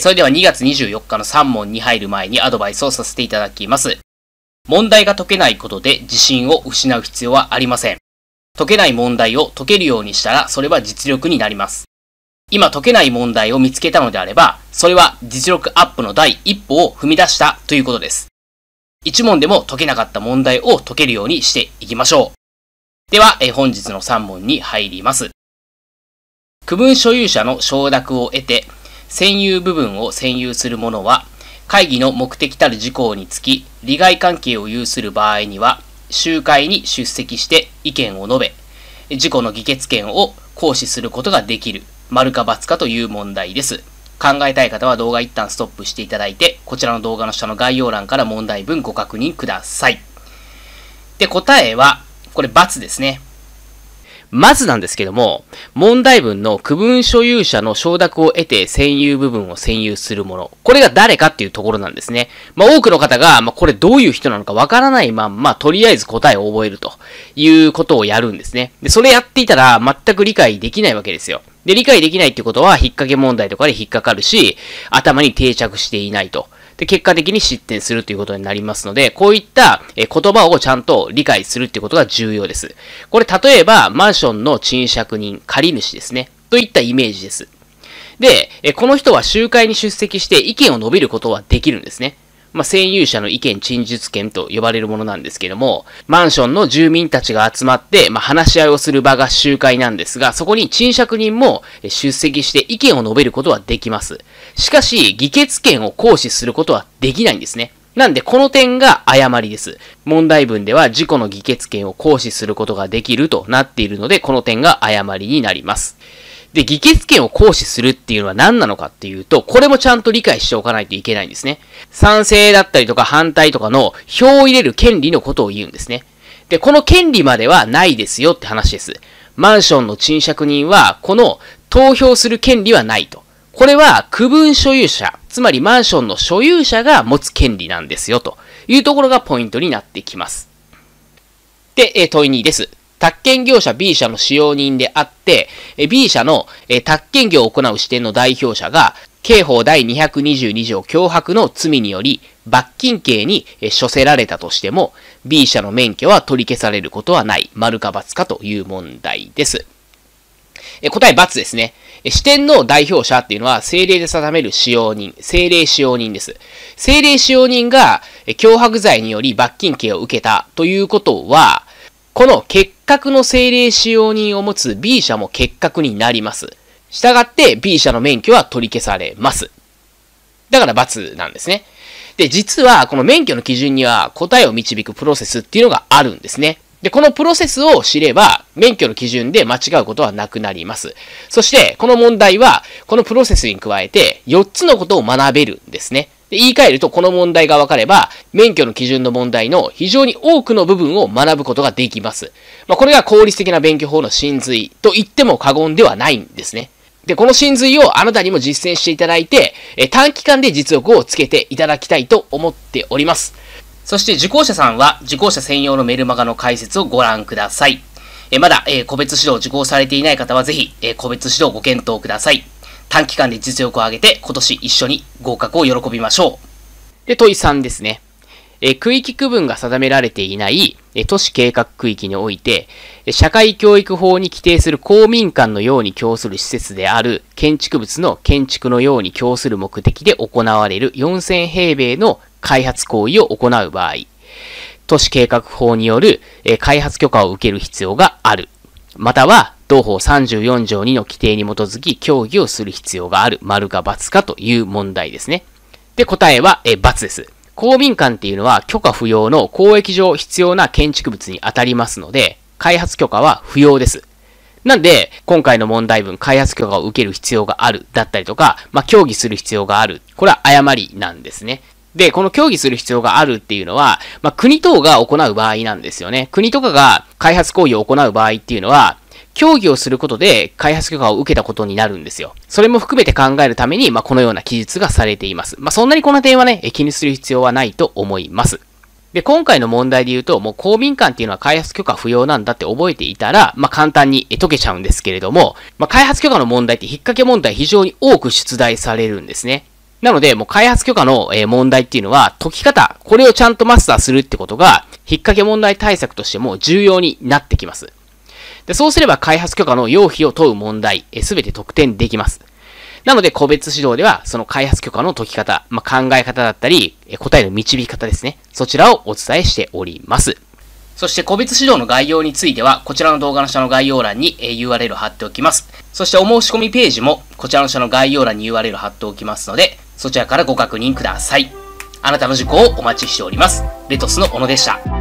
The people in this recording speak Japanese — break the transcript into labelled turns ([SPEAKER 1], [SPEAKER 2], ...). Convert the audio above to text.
[SPEAKER 1] それでは2月24日の3問に入る前にアドバイスをさせていただきます。問題が解けないことで自信を失う必要はありません。解けない問題を解けるようにしたら、それは実力になります。今解けない問題を見つけたのであれば、それは実力アップの第一歩を踏み出したということです。1問でも解けなかった問題を解けるようにしていきましょう。では、え本日の3問に入ります。区分所有者の承諾を得て、占有部分を占有する者は、会議の目的たる事項につき、利害関係を有する場合には、集会に出席して意見を述べ、事項の議決権を行使することができる、丸か×かという問題です。考えたい方は動画一旦ストップしていただいて、こちらの動画の下の概要欄から問題文ご確認ください。で、答えは、これ×ですね。まずなんですけども、問題文の区分所有者の承諾を得て占有部分を占有するもの。これが誰かっていうところなんですね。まあ、多くの方が、まあ、これどういう人なのかわからないまんま、とりあえず答えを覚えるということをやるんですね。で、それやっていたら全く理解できないわけですよ。で、理解できないってことは、引っ掛け問題とかで引っかかるし、頭に定着していないと。で、結果的に失点するということになりますので、こういった言葉をちゃんと理解するってことが重要です。これ、例えば、マンションの賃借人、借り主ですね。といったイメージです。で、この人は集会に出席して意見を述べることはできるんですね。まあ、占有者の意見陳述権と呼ばれるものなんですけども、マンションの住民たちが集まって、まあ、話し合いをする場が集会なんですが、そこに賃借人も出席して意見を述べることはできます。しかし、議決権を行使することはできないんですね。なんで、この点が誤りです。問題文では、事故の議決権を行使することができるとなっているので、この点が誤りになります。で、議決権を行使するっていうのは何なのかっていうと、これもちゃんと理解しておかないといけないんですね。賛成だったりとか反対とかの票を入れる権利のことを言うんですね。で、この権利まではないですよって話です。マンションの賃借人は、この投票する権利はないと。これは区分所有者、つまりマンションの所有者が持つ権利なんですよというところがポイントになってきます。で、え問い2です。宅建業者 B 社の使用人であって、B 社の宅建業を行う支店の代表者が、刑法第222条脅迫の罪により、罰金刑に処せられたとしても、B 社の免許は取り消されることはない、丸か×かという問題です。答え×ですね。支店の代表者っていうのは、政令で定める使用人、政令使用人です。政令使用人が脅迫罪により罰金刑を受けたということは、この結核の政令使用人を持つ B 社も結核になります。従って B 社の免許は取り消されます。だから×なんですね。で、実はこの免許の基準には答えを導くプロセスっていうのがあるんですね。で、このプロセスを知れば、免許の基準で間違うことはなくなります。そして、この問題は、このプロセスに加えて、4つのことを学べるんですね。で、言い換えると、この問題が分かれば、免許の基準の問題の非常に多くの部分を学ぶことができます。まあ、これが効率的な勉強法の真髄と言っても過言ではないんですね。で、この真髄をあなたにも実践していただいて、え短期間で実力をつけていただきたいと思っております。そして受講者さんは受講者専用のメルマガの解説をご覧ください。えまだ、え個別指導を受講されていない方はぜひ、え個別指導をご検討ください。短期間で実力を上げて、今年一緒に合格を喜びましょう。で、問い3ですね。え区域区分が定められていない、え都市計画区域において、社会教育法に規定する公民館のように供する施設である建築物の建築のように供する目的で行われる4000平米の開発行為を行う場合、都市計画法による開発許可を受ける必要があるまたは同法34条2の規定に基づき協議をする必要がある、丸か×かという問題ですね。で、答えは、え、×です。公民館っていうのは許可不要の公益上必要な建築物に当たりますので、開発許可は不要です。なんで、今回の問題文、開発許可を受ける必要がある、だったりとか、まあ、協議する必要がある。これは誤りなんですね。で、この協議する必要があるっていうのは、まあ、国等が行う場合なんですよね。国とかが開発行為を行う場合っていうのは、協議をすることで開発許可を受けたことになるんですよ。それも含めて考えるために、まあ、このような記述がされています。まあ、そんなにこの点はね、気にする必要はないと思います。で、今回の問題で言うと、もう公民館っていうのは開発許可不要なんだって覚えていたら、まあ、簡単に解けちゃうんですけれども、まあ、開発許可の問題って引っ掛け問題非常に多く出題されるんですね。なので、もう開発許可の問題っていうのは、解き方、これをちゃんとマスターするってことが、引っ掛け問題対策としても重要になってきます。で、そうすれば開発許可の要否を問う問題、すべて特点できます。なので、個別指導では、その開発許可の解き方、まあ、考え方だったり、答えの導き方ですね。そちらをお伝えしております。そして個別指導の概要については、こちらの動画の下の概要欄に URL を貼っておきます。そしてお申し込みページも、こちらの下の概要欄に URL を貼っておきますので、そちらからご確認ください。あなたの受講をお待ちしております。レトスの小野でした。